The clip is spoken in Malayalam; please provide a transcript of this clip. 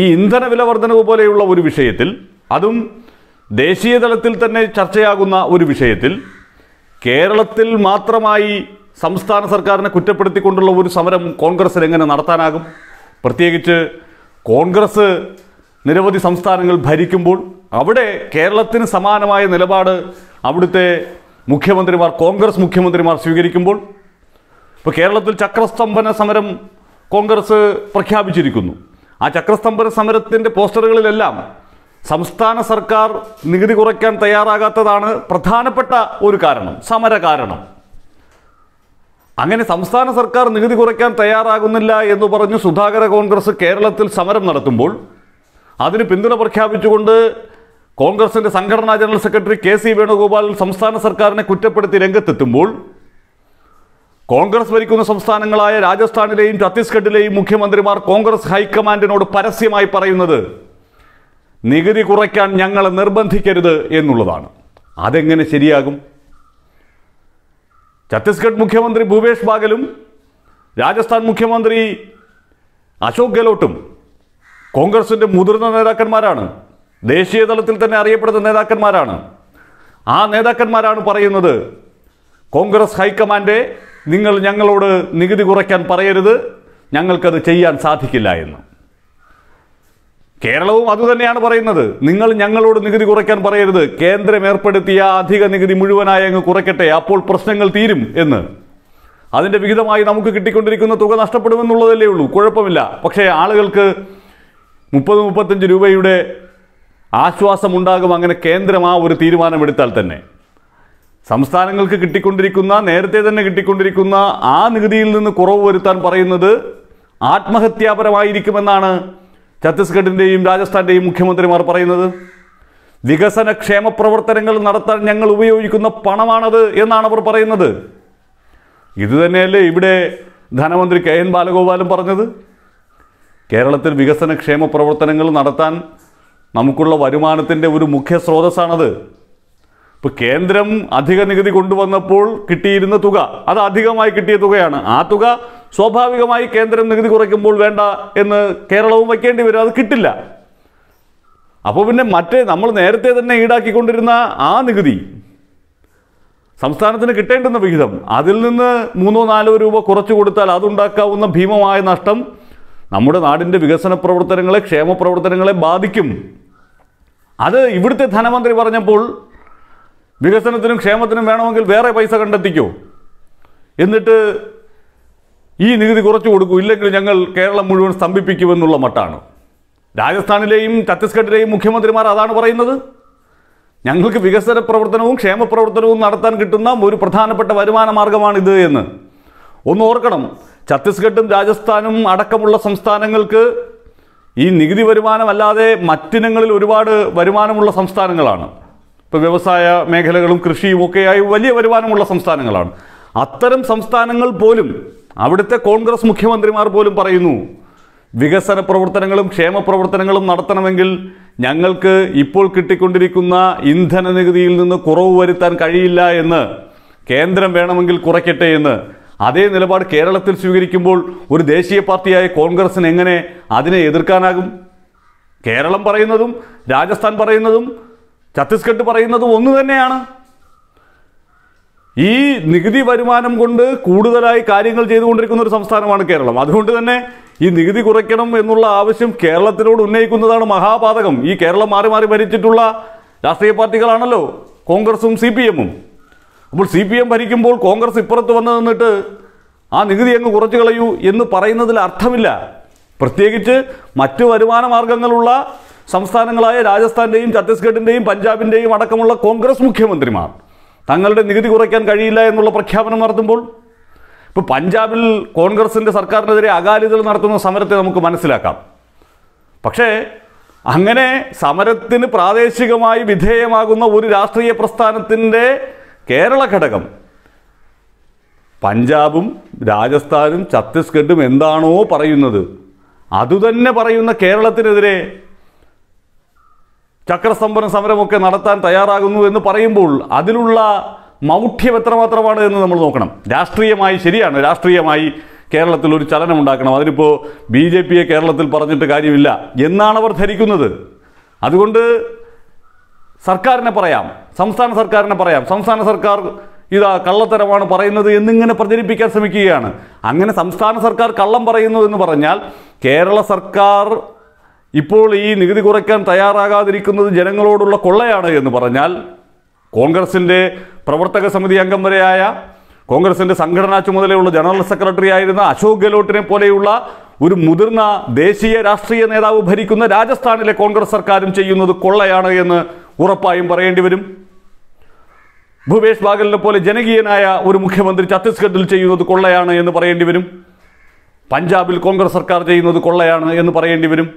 ഈ ഇന്ധന വില വർധനവ് പോലെയുള്ള ഒരു വിഷയത്തിൽ അതും ദേശീയ തലത്തിൽ തന്നെ ചർച്ചയാകുന്ന ഒരു വിഷയത്തിൽ കേരളത്തിൽ മാത്രമായി സംസ്ഥാന സർക്കാരിനെ കുറ്റപ്പെടുത്തിക്കൊണ്ടുള്ള ഒരു സമരം കോൺഗ്രസ്സിന് എങ്ങനെ നടത്താനാകും പ്രത്യേകിച്ച് കോൺഗ്രസ് നിരവധി സംസ്ഥാനങ്ങൾ ഭരിക്കുമ്പോൾ അവിടെ കേരളത്തിന് സമാനമായ നിലപാട് അവിടുത്തെ മുഖ്യമന്ത്രിമാർ കോൺഗ്രസ് മുഖ്യമന്ത്രിമാർ സ്വീകരിക്കുമ്പോൾ ഇപ്പോൾ കേരളത്തിൽ ചക്രസ്തംഭന സമരം കോൺഗ്രസ് പ്രഖ്യാപിച്ചിരിക്കുന്നു ആ ചക്രസ്തംഭന സമരത്തിൻ്റെ പോസ്റ്ററുകളിലെല്ലാം സംസ്ഥാന സർക്കാർ നികുതി കുറയ്ക്കാൻ തയ്യാറാകാത്തതാണ് പ്രധാനപ്പെട്ട ഒരു കാരണം സമര കാരണം അങ്ങനെ സംസ്ഥാന സർക്കാർ നികുതി കുറയ്ക്കാൻ തയ്യാറാകുന്നില്ല എന്ന് പറഞ്ഞ് സുധാകര കോൺഗ്രസ് കേരളത്തിൽ സമരം നടത്തുമ്പോൾ അതിന് പിന്തുണ പ്രഖ്യാപിച്ചുകൊണ്ട് കോൺഗ്രസിൻ്റെ സംഘടനാ ജനറൽ സെക്രട്ടറി കെ സി വേണുഗോപാൽ സംസ്ഥാന സർക്കാരിനെ കുറ്റപ്പെടുത്തി രംഗത്തെത്തുമ്പോൾ കോൺഗ്രസ് ഭരിക്കുന്ന സംസ്ഥാനങ്ങളായ രാജസ്ഥാനിലെയും ഛത്തീസ്ഗഡിലെയും മുഖ്യമന്ത്രിമാർ കോൺഗ്രസ് ഹൈക്കമാൻഡിനോട് പരസ്യമായി പറയുന്നത് നികുതി കുറയ്ക്കാൻ ഞങ്ങളെ നിർബന്ധിക്കരുത് എന്നുള്ളതാണ് അതെങ്ങനെ ശരിയാകും ഛത്തീസ്ഗഡ് മുഖ്യമന്ത്രി ഭൂപേഷ് ബാഗലും രാജസ്ഥാൻ മുഖ്യമന്ത്രി അശോക് ഗെഹ്ലോട്ടും കോൺഗ്രസിൻ്റെ മുതിർന്ന നേതാക്കന്മാരാണ് ദേശീയ തലത്തിൽ തന്നെ അറിയപ്പെടുന്ന നേതാക്കന്മാരാണ് ആ നേതാക്കന്മാരാണ് പറയുന്നത് കോൺഗ്രസ് ഹൈക്കമാൻഡെ നിങ്ങൾ ഞങ്ങളോട് നികുതി കുറയ്ക്കാൻ പറയരുത് ഞങ്ങൾക്കത് ചെയ്യാൻ സാധിക്കില്ല എന്ന് കേരളവും അതുതന്നെയാണ് പറയുന്നത് നിങ്ങൾ ഞങ്ങളോട് നികുതി കുറയ്ക്കാൻ പറയരുത് കേന്ദ്രം ഏർപ്പെടുത്തിയ അധിക നികുതി മുഴുവനായി അങ്ങ് കുറയ്ക്കട്ടെ അപ്പോൾ പ്രശ്നങ്ങൾ തീരും എന്ന് അതിൻ്റെ വിഹിതമായി നമുക്ക് കിട്ടിക്കൊണ്ടിരിക്കുന്ന തുക നഷ്ടപ്പെടുമെന്നുള്ളതല്ലേ ഉള്ളൂ കുഴപ്പമില്ല പക്ഷേ ആളുകൾക്ക് മുപ്പത് മുപ്പത്തഞ്ച് രൂപയുടെ ആശ്വാസമുണ്ടാകും അങ്ങനെ കേന്ദ്രം ആ ഒരു തീരുമാനമെടുത്താൽ തന്നെ സംസ്ഥാനങ്ങൾക്ക് കിട്ടിക്കൊണ്ടിരിക്കുന്ന നേരത്തെ തന്നെ കിട്ടിക്കൊണ്ടിരിക്കുന്ന ആ നികുതിയിൽ നിന്ന് കുറവ് വരുത്താൻ പറയുന്നത് ആത്മഹത്യാപരമായിരിക്കുമെന്നാണ് ഛത്തീസ്ഗഡിൻ്റെയും രാജസ്ഥാൻ്റെയും മുഖ്യമന്ത്രിമാർ പറയുന്നത് വികസന ക്ഷേമ പ്രവർത്തനങ്ങൾ നടത്താൻ ഞങ്ങൾ ഉപയോഗിക്കുന്ന പണമാണത് എന്നാണ് അവർ പറയുന്നത് ഇതുതന്നെയല്ലേ ഇവിടെ ധനമന്ത്രി കെ എൻ ബാലഗോപാലും പറഞ്ഞത് കേരളത്തിൽ വികസന ക്ഷേമ പ്രവർത്തനങ്ങൾ നടത്താൻ നമുക്കുള്ള വരുമാനത്തിൻ്റെ ഒരു മുഖ്യ സ്രോതസ്സാണത് ഇപ്പൊ കേന്ദ്രം അധിക നികുതി കൊണ്ടുവന്നപ്പോൾ കിട്ടിയിരുന്ന തുക അത് അധികമായി കിട്ടിയ തുകയാണ് ആ തുക സ്വാഭാവികമായി കേന്ദ്രം നികുതി കുറയ്ക്കുമ്പോൾ വേണ്ട എന്ന് കേരളവും വയ്ക്കേണ്ടി വരും അത് കിട്ടില്ല അപ്പോൾ പിന്നെ മറ്റേ നമ്മൾ നേരത്തെ തന്നെ ഈടാക്കിക്കൊണ്ടിരുന്ന ആ നികുതി സംസ്ഥാനത്തിന് കിട്ടേണ്ടുന്ന വിഹിതം അതിൽ നിന്ന് മൂന്നോ നാലോ രൂപ കുറച്ചു കൊടുത്താൽ അതുണ്ടാക്കാവുന്ന ഭീമമായ നഷ്ടം നമ്മുടെ നാടിൻ്റെ വികസന പ്രവർത്തനങ്ങളെ ക്ഷേമ പ്രവർത്തനങ്ങളെ ബാധിക്കും അത് ഇവിടുത്തെ ധനമന്ത്രി പറഞ്ഞപ്പോൾ വികസനത്തിനും ക്ഷേമത്തിനും വേണമെങ്കിൽ വേറെ പൈസ കണ്ടെത്തിക്കൂ എന്നിട്ട് ഈ നികുതി കുറച്ചു കൊടുക്കൂ ഇല്ലെങ്കിൽ ഞങ്ങൾ കേരളം മുഴുവൻ സ്തംഭിപ്പിക്കുമെന്നുള്ള മട്ടാണ് രാജസ്ഥാനിലെയും ഛത്തീസ്ഗഡിലെയും മുഖ്യമന്ത്രിമാർ അതാണ് പറയുന്നത് ഞങ്ങൾക്ക് വികസന പ്രവർത്തനവും ക്ഷേമ പ്രവർത്തനവും നടത്താൻ കിട്ടുന്ന ഒരു പ്രധാനപ്പെട്ട വരുമാന മാർഗമാണിത് എന്ന് ഒന്ന് ഓർക്കണം ഛത്തീസ്ഗഡും രാജസ്ഥാനും അടക്കമുള്ള സംസ്ഥാനങ്ങൾക്ക് ഈ നികുതി വരുമാനമല്ലാതെ മറ്റിനങ്ങളിൽ ഒരുപാട് വരുമാനമുള്ള സംസ്ഥാനങ്ങളാണ് ഇപ്പോൾ വ്യവസായ മേഖലകളും കൃഷിയും ഒക്കെയായി വലിയ വരുമാനമുള്ള സംസ്ഥാനങ്ങളാണ് അത്തരം സംസ്ഥാനങ്ങൾ പോലും അവിടുത്തെ കോൺഗ്രസ് മുഖ്യമന്ത്രിമാർ പോലും പറയുന്നു വികസന പ്രവർത്തനങ്ങളും ക്ഷേമ പ്രവർത്തനങ്ങളും നടത്തണമെങ്കിൽ ഞങ്ങൾക്ക് ഇപ്പോൾ കിട്ടിക്കൊണ്ടിരിക്കുന്ന ഇന്ധന നികുതിയിൽ നിന്ന് കുറവ് വരുത്താൻ കഴിയില്ല എന്ന് കേന്ദ്രം വേണമെങ്കിൽ കുറയ്ക്കട്ടെ എന്ന് അതേ നിലപാട് കേരളത്തിൽ സ്വീകരിക്കുമ്പോൾ ഒരു ദേശീയ പാർട്ടിയായ കോൺഗ്രസിന് എങ്ങനെ അതിനെ എതിർക്കാനാകും കേരളം പറയുന്നതും രാജസ്ഥാൻ പറയുന്നതും ഛത്തീസ്ഗഡ് പറയുന്നത് ഒന്നു തന്നെയാണ് ഈ നികുതി വരുമാനം കൊണ്ട് കൂടുതലായി കാര്യങ്ങൾ ചെയ്തുകൊണ്ടിരിക്കുന്ന ഒരു സംസ്ഥാനമാണ് കേരളം അതുകൊണ്ട് തന്നെ ഈ നികുതി കുറയ്ക്കണം എന്നുള്ള ആവശ്യം കേരളത്തിനോട് ഉന്നയിക്കുന്നതാണ് മഹാപാതകം ഈ കേരളം മാറി മാറി ഭരിച്ചിട്ടുള്ള രാഷ്ട്രീയ പാർട്ടികളാണല്ലോ കോൺഗ്രസും സി പി എമ്മും അപ്പോൾ സി പി എം ഭരിക്കുമ്പോൾ കോൺഗ്രസ് ഇപ്പുറത്ത് വന്നു നിന്നിട്ട് ആ നികുതി അങ്ങ് കുറച്ചു കളയൂ എന്ന് പറയുന്നതിൽ അർത്ഥമില്ല പ്രത്യേകിച്ച് മറ്റ് വരുമാന മാർഗങ്ങളുള്ള സംസ്ഥാനങ്ങളായ രാജസ്ഥാന്റെയും ഛത്തീസ്ഗഡിന്റെയും പഞ്ചാബിന്റെയും അടക്കമുള്ള കോൺഗ്രസ് മുഖ്യമന്ത്രിമാർ തങ്ങളുടെ നികുതി കുറയ്ക്കാൻ കഴിയില്ല എന്നുള്ള പ്രഖ്യാപനം നടത്തുമ്പോൾ ഇപ്പോൾ പഞ്ചാബിൽ കോൺഗ്രസിൻ്റെ സർക്കാരിനെതിരെ അകാലികൾ നടത്തുന്ന സമരത്തെ നമുക്ക് മനസ്സിലാക്കാം പക്ഷേ അങ്ങനെ സമരത്തിന് പ്രാദേശികമായി വിധേയമാകുന്ന ഒരു രാഷ്ട്രീയ പ്രസ്ഥാനത്തിൻ്റെ കേരള ഘടകം പഞ്ചാബും രാജസ്ഥാനും ഛത്തീസ്ഗഡും എന്താണോ പറയുന്നത് അതുതന്നെ പറയുന്ന കേരളത്തിനെതിരെ ചക്രസ്തംഭന സമരമൊക്കെ നടത്താൻ തയ്യാറാകുന്നു എന്ന് പറയുമ്പോൾ അതിലുള്ള മൗഢ്യം എത്രമാത്രമാണ് എന്ന് നമ്മൾ നോക്കണം രാഷ്ട്രീയമായി ശരിയാണ് രാഷ്ട്രീയമായി കേരളത്തിൽ ഒരു ചലനം ഉണ്ടാക്കണം അതിനിപ്പോൾ ബി ജെ പിയെ കേരളത്തിൽ പറഞ്ഞിട്ട് കാര്യമില്ല എന്നാണ് അവർ ധരിക്കുന്നത് അതുകൊണ്ട് സർക്കാരിനെ പറയാം സംസ്ഥാന സർക്കാരിനെ പറയാം സംസ്ഥാന സർക്കാർ ഇതാ കള്ളത്തരമാണ് പറയുന്നത് എന്നിങ്ങനെ പ്രചരിപ്പിക്കാൻ ശ്രമിക്കുകയാണ് അങ്ങനെ സംസ്ഥാന സർക്കാർ കള്ളം പറയുന്നു എന്ന് പറഞ്ഞാൽ കേരള സർക്കാർ ഇപ്പോൾ ഈ നികുതി കുറയ്ക്കാൻ തയ്യാറാകാതിരിക്കുന്നത് ജനങ്ങളോടുള്ള കൊള്ളയാണ് എന്ന് പറഞ്ഞാൽ കോൺഗ്രസിൻ്റെ പ്രവർത്തക സമിതി അംഗം വരെയായ കോൺഗ്രസിൻ്റെ സംഘടനാ ചുമതലയുള്ള ജനറൽ സെക്രട്ടറി ആയിരുന്ന അശോക് ഗെഹ്ലോട്ടിനെ പോലെയുള്ള ഒരു മുതിർന്ന ദേശീയ രാഷ്ട്രീയ നേതാവ് ഭരിക്കുന്ന രാജസ്ഥാനിലെ കോൺഗ്രസ് സർക്കാരും ചെയ്യുന്നത് കൊള്ളയാണ് എന്ന് ഉറപ്പായും പറയേണ്ടി വരും ഭൂപേഷ് ബാഗലിനെ പോലെ ജനകീയനായ ഒരു മുഖ്യമന്ത്രി ഛത്തീസ്ഗഡിൽ ചെയ്യുന്നത് കൊള്ളയാണ് എന്ന് പറയേണ്ടി വരും പഞ്ചാബിൽ കോൺഗ്രസ് സർക്കാർ ചെയ്യുന്നത് കൊള്ളയാണ് എന്ന് പറയേണ്ടി വരും